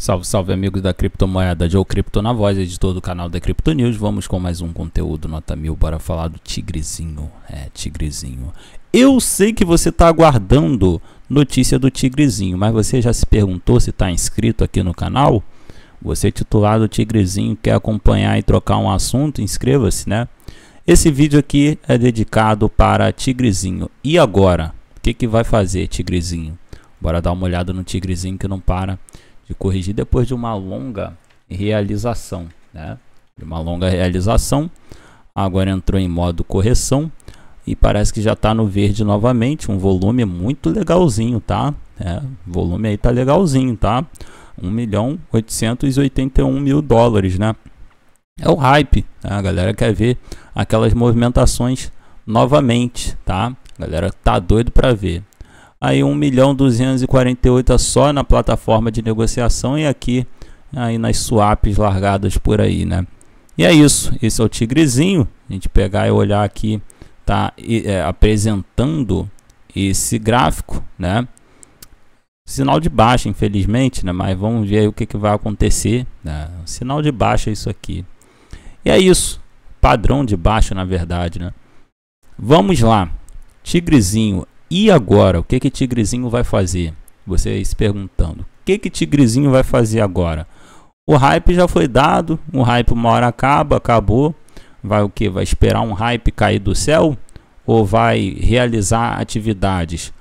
Salve, salve amigos da criptomoeda, Joe Cripto na voz, editor do canal da Cripto News. Vamos com mais um conteúdo nota mil, bora falar do Tigrezinho. É, Tigrezinho. Eu sei que você está aguardando notícia do Tigrezinho, mas você já se perguntou se está inscrito aqui no canal? Você titulado Tigrezinho quer acompanhar e trocar um assunto, inscreva-se, né? Esse vídeo aqui é dedicado para Tigrezinho. E agora? O que, que vai fazer Tigrezinho? Bora dar uma olhada no Tigrezinho que não para de corrigir depois de uma longa realização, né? De uma longa realização, agora entrou em modo correção e parece que já está no verde novamente, um volume muito legalzinho, tá? É, volume aí tá legalzinho, tá? 1 milhão 881 mil dólares, né? É o hype, né? a galera quer ver aquelas movimentações novamente, tá? A galera tá doido para ver aí 1 milhão 248 só na plataforma de negociação e aqui aí nas swaps largadas por aí, né? E é isso, esse é o tigrezinho. A gente pegar e olhar aqui, tá é, apresentando esse gráfico, né? Sinal de baixa, infelizmente, né? Mas vamos ver o que, que vai acontecer. Né? Sinal de baixa é isso aqui. E é isso, padrão de baixa, na verdade, né? Vamos lá, tigrezinho e agora, o que que Tigrezinho vai fazer? Vocês perguntando. O que que Tigrezinho vai fazer agora? O hype já foi dado, o hype uma hora acaba, acabou. Vai o que? Vai esperar um hype cair do céu? Ou vai realizar atividades?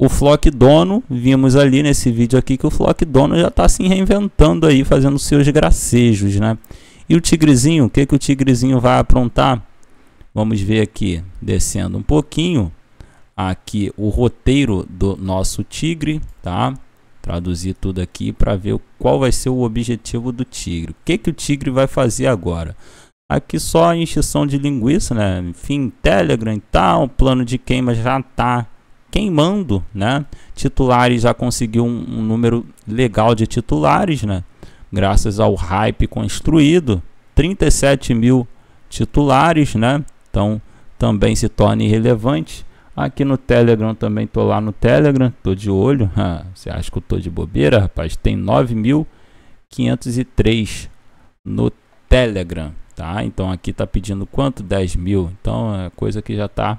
O Flock Dono, vimos ali nesse vídeo aqui que o Flock Dono já está se reinventando aí, fazendo seus gracejos, né? E o Tigrezinho, o que, que o Tigrezinho vai aprontar? Vamos ver aqui, descendo um pouquinho aqui o roteiro do nosso tigre, tá? Traduzir tudo aqui para ver qual vai ser o objetivo do tigre. O que, que o tigre vai fazer agora? Aqui só a de linguiça, né? Enfim, Telegram e tal, plano de queima já tá queimando, né? Titulares já conseguiu um, um número legal de titulares, né? Graças ao hype construído, 37 mil titulares, né? Então também se torna irrelevante Aqui no Telegram também tô lá no Telegram, tô de olho. Você acha que eu tô de bobeira, rapaz? Tem 9.503 no Telegram, tá? Então aqui tá pedindo quanto? 10 mil. Então é coisa que já tá,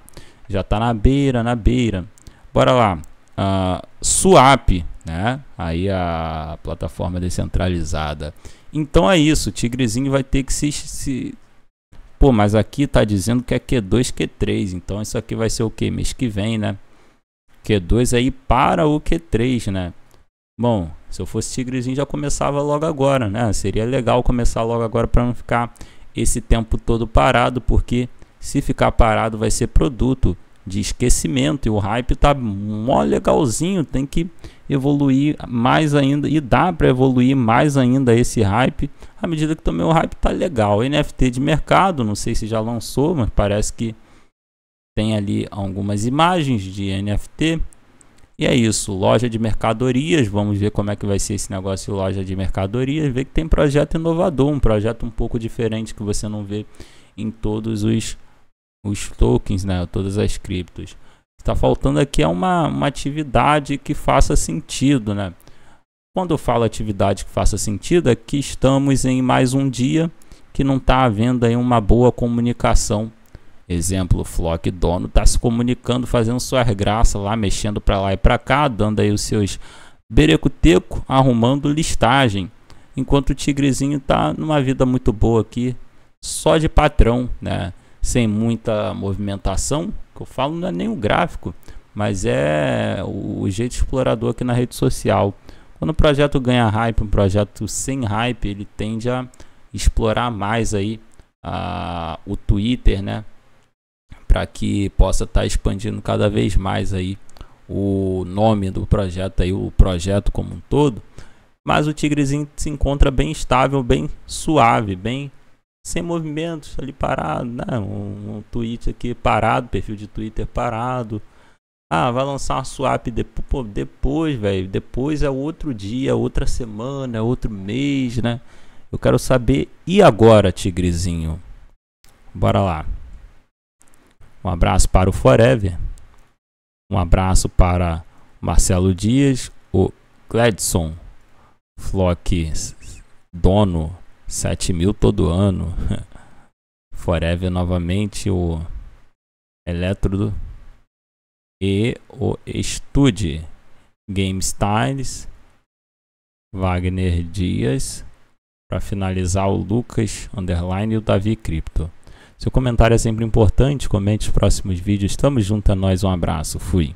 já tá na beira, na beira. Bora lá. Uh, ah, swap, né? Aí a plataforma descentralizada. Então é isso, o Tigrezinho vai ter que se, se Pô, mas aqui tá dizendo que é Q2, Q3. Então isso aqui vai ser o que? Mês que vem, né? Q2 aí para o Q3, né? Bom, se eu fosse tigrezinho já começava logo agora, né? Seria legal começar logo agora para não ficar esse tempo todo parado, porque se ficar parado vai ser produto de esquecimento. E o hype tá mó legalzinho, tem que evoluir mais ainda e dá para evoluir mais ainda esse hype à medida que também o hype tá legal. NFT de mercado, não sei se já lançou, mas parece que tem ali algumas imagens de NFT. E é isso, loja de mercadorias, vamos ver como é que vai ser esse negócio loja de mercadorias, ver que tem projeto inovador, um projeto um pouco diferente que você não vê em todos os os tokens, né, todas as criptos. Está faltando aqui é uma, uma atividade que faça sentido, né? Quando eu falo atividade que faça sentido, aqui é estamos em mais um dia que não está havendo aí uma boa comunicação. Exemplo, o Flock dono está se comunicando, fazendo suas graças lá, mexendo para lá e para cá, dando aí os seus berecuteco, arrumando listagem. Enquanto o Tigrezinho está numa vida muito boa aqui, só de patrão, né? sem muita movimentação, que eu falo não é nem o gráfico, mas é o, jeito explorador aqui na rede social. Quando o projeto ganha hype, um projeto sem hype, ele tende a explorar mais aí a, o Twitter, né? Para que possa estar tá expandindo cada vez mais aí o nome do projeto aí, o projeto como um todo. Mas o Tigrezinho se encontra bem estável, bem suave, bem sem movimentos ali parado, né? Um, um, tweet aqui parado, perfil de Twitter parado. Ah, vai lançar uma swap depo pô, depois, velho. Depois é outro dia, é outra semana, é outro mês, né? Eu quero saber e agora, tigrezinho. Bora lá. Um abraço para o Forever. Um abraço para Marcelo Dias, o Gladson, Flock, dono 7 mil todo ano. Forever novamente o eletro e o Estude. Game Styles. Wagner Dias. Para finalizar, o Lucas Underline e o Davi Cripto. Seu comentário é sempre importante. Comente os próximos vídeos. estamos junto, é nóis. Um abraço. Fui.